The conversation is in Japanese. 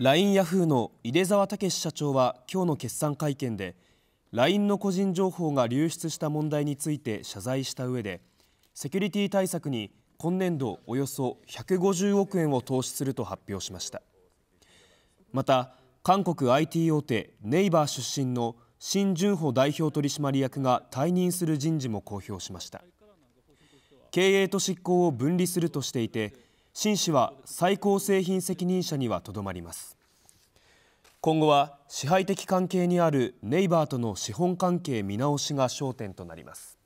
LINE ヤフーの井出澤武社長は今日の決算会見で LINE の個人情報が流出した問題について謝罪した上でセキュリティ対策に今年度およそ150億円を投資すると発表しましたまた韓国 IT 大手ネイバー出身のシン・ジュンホ代表取締役が退任する人事も公表しました経営と執行を分離するとしていて紳士は最高製品責任者にはとどまります今後は支配的関係にあるネイバーとの資本関係見直しが焦点となります